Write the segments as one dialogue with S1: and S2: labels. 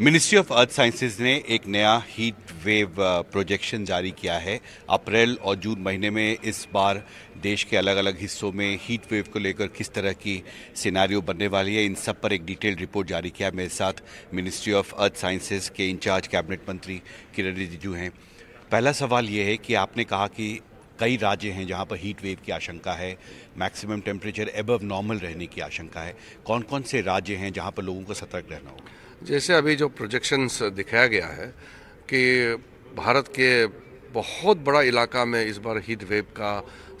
S1: Ministry of earth sciences ने एक नया हीट वेव प्रोजेक्शन जारी किया है अप्रैल और जून महीने में इस बार देश के अलग अलग हिस्सों में हीट वेव को लेकर किस तरह की सिनारियो बनने वाली है इन सब पर एक डिटेल रिपोर्ट जारी किया मेरे साथ मिनिस्ट्री ऑफ अर्थ साइंसेज के इंचार्ज कैबिनेट मंत्री किरण रिजिजू हैं पहला सवाल ये है कि आपने कहा कि कई राज्य हैं जहाँ पर हीट वेव की आशंका है मैक्सिमम टेम्परेचर एबव नॉर्मल रहने की आशंका है कौन कौन से राज्य हैं जहाँ पर लोगों को सतर्क रहना होगा
S2: जैसे अभी जो प्रोजेक्शंस दिखाया गया है कि भारत के बहुत बड़ा इलाका में इस बार हीट वेव का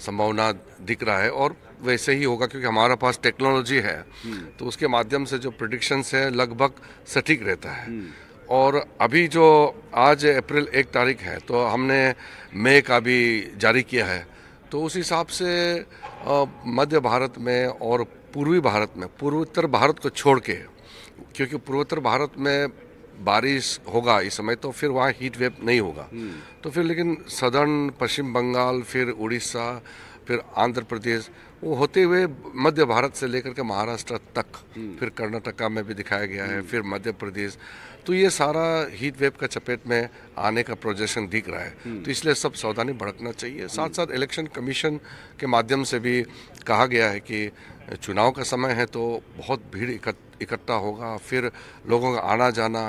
S2: संभावना दिख रहा है और वैसे ही होगा क्योंकि हमारे पास टेक्नोलॉजी है हम्म। तो उसके माध्यम से जो प्रडिक्शंस है लगभग सटीक रहता है हम्म। और अभी जो आज अप्रैल एक तारीख है तो हमने मई का भी जारी किया है तो उस हिसाब से मध्य भारत में और पूर्वी भारत में पूर्वोत्तर भारत को छोड़ के क्योंकि पूर्वोत्तर भारत में बारिश होगा इस समय तो फिर वहाँ हीट वेव नहीं होगा हम्म। तो फिर लेकिन सदर्न पश्चिम बंगाल फिर उड़ीसा फिर आंध्र प्रदेश वो होते हुए मध्य भारत से लेकर के महाराष्ट्र तक हम्म। फिर कर्नाटका में भी दिखाया गया है हम्म। फिर मध्य प्रदेश तो ये सारा हीट वेव का चपेट में आने का प्रोजेक्शन दिख रहा है तो इसलिए सब सावधानी भड़कना चाहिए साथ साथ इलेक्शन कमीशन के माध्यम से भी कहा गया है कि चुनाव का समय है तो बहुत भीड़ इकट्ठा इकट्ठा होगा फिर लोगों का आना जाना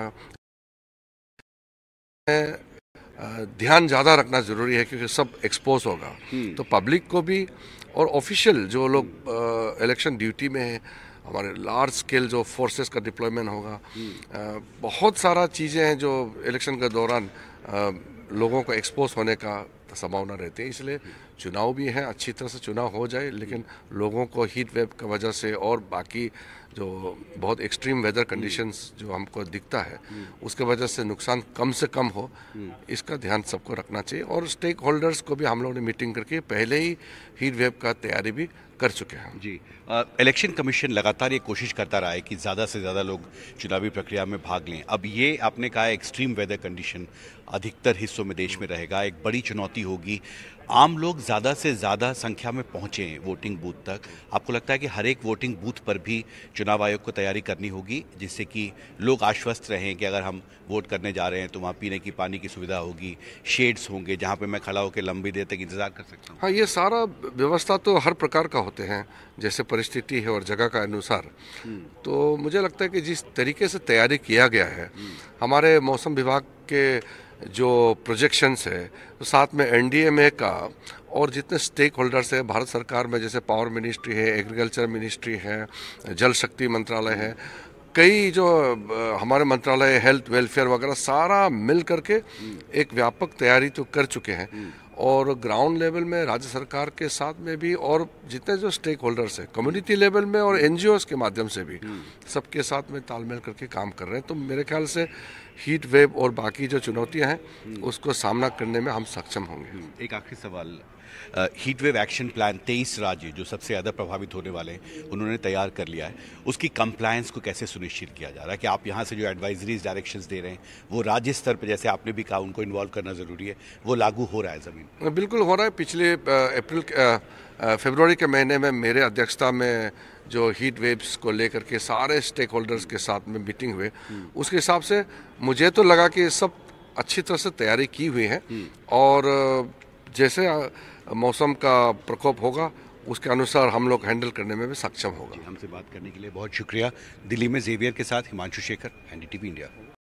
S2: ध्यान ज़्यादा रखना ज़रूरी है क्योंकि सब एक्सपोज होगा हम्म। तो पब्लिक को भी और ऑफिशियल जो लोग इलेक्शन ड्यूटी में है हमारे लार्ज स्केल जो फोर्सेस का डिप्लॉयमेंट होगा आ, हम्म। बहुत सारा चीज़ें हैं जो इलेक्शन के दौरान आ, लोगों को एक्सपोज होने का संभावना रहती है इसलिए चुनाव भी है अच्छी तरह से चुनाव हो जाए लेकिन लोगों को हीट वेव की वजह से और बाकी जो बहुत एक्सट्रीम वेदर कंडीशंस जो हमको दिखता है उसके वजह से नुकसान कम से कम हो इसका ध्यान सबको रखना चाहिए और
S1: स्टेक होल्डर्स को भी हम लोगों ने मीटिंग करके पहले ही हीट वेव का तैयारी भी कर चुके हैं जी इलेक्शन कमीशन लगातार ये कोशिश करता रहा है कि ज़्यादा से ज़्यादा लोग चुनावी प्रक्रिया में भाग लें अब ये आपने कहा एक्सट्रीम वेदर कंडीशन अधिकतर हिस्सों में देश में रहेगा एक बड़ी चुनौती होगी आम लोग ज़्यादा से ज़्यादा संख्या में पहुँचे वोटिंग बूथ तक आपको लगता है कि हर एक वोटिंग बूथ पर भी चुनाव आयोग को तैयारी करनी होगी जिससे कि लोग आश्वस्त रहें कि अगर हम वोट करने जा रहे हैं तो वहाँ पीने की पानी की सुविधा होगी शेड्स होंगे जहाँ पे मैं खड़ा होकर लंबी देर तक इंतज़ार कर सकता हूँ हाँ ये सारा व्यवस्था तो हर प्रकार का होते हैं
S2: जैसे परिस्थिति है और जगह का अनुसार हम्म। तो मुझे लगता है कि जिस तरीके से तैयारी किया गया है हम्म। हमारे मौसम विभाग के जो प्रोजेक्शंस है तो साथ में एनडीएमए का और जितने स्टेक होल्डर्स है भारत सरकार में जैसे पावर मिनिस्ट्री है एग्रीकल्चर मिनिस्ट्री है जल शक्ति मंत्रालय है कई जो हमारे मंत्रालय हेल्थ वेलफेयर वगैरह सारा मिल करके एक व्यापक तैयारी तो कर चुके हैं और ग्राउंड लेवल में राज्य सरकार के साथ में भी और जितने जो स्टेक होल्डर्स हैं कम्युनिटी लेवल में और एन के माध्यम से भी हम्म। सबके साथ में तालमेल करके काम कर रहे हैं तो मेरे ख्याल से हीट वेव और बाकी जो चुनौतियां हैं हम्म। उसको सामना करने में हम सक्षम
S1: होंगे हम्म। एक आखिरी सवाल हीट वेव एक्शन प्लान तेईस राज्य जो सबसे ज़्यादा प्रभावित होने वाले हैं उन्होंने तैयार कर लिया है उसकी कंप्लायंस को कैसे सुनिश्चित किया जा रहा है कि आप यहाँ से जो एडवाइजरीज डायरेक्शंस दे रहे हैं वो राज्य स्तर पर जैसे आपने भी कहा उनको इन्वॉल्व करना ज़रूरी है वो लागू हो रहा है ज़मीन
S2: बिल्कुल हो रहा है पिछले अप्रैल फेबरवरी के महीने में मेरे अध्यक्षता में जो हीट वेव्स को लेकर के सारे स्टेक होल्डर्स के साथ में मीटिंग हुए हम्म। उसके हिसाब से मुझे तो लगा कि सब अच्छी तरह से तैयारी की हुई है हम्म। और जैसे मौसम का प्रकोप होगा उसके अनुसार हम लोग हैंडल
S1: करने में भी सक्षम होगा हमसे बात करने के लिए बहुत शुक्रिया दिल्ली में जेवियर के साथ हिमांशु शेखर एन इंडिया